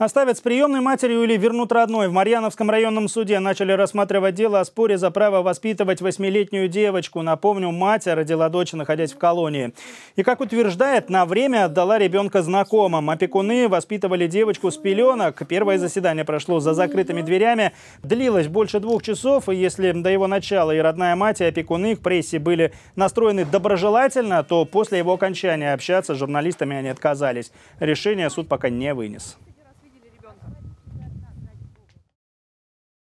Оставят с приемной матерью или вернут родной. В Марьяновском районном суде начали рассматривать дело о споре за право воспитывать восьмилетнюю девочку. Напомню, мать родила дочь, находясь в колонии. И, как утверждает, на время отдала ребенка знакомым. Опекуны воспитывали девочку с пеленок. Первое заседание прошло за закрытыми дверями. Длилось больше двух часов, и если до его начала и родная мать, и опекуны к прессе были настроены доброжелательно, то после его окончания общаться с журналистами они отказались. Решение суд пока не вынес.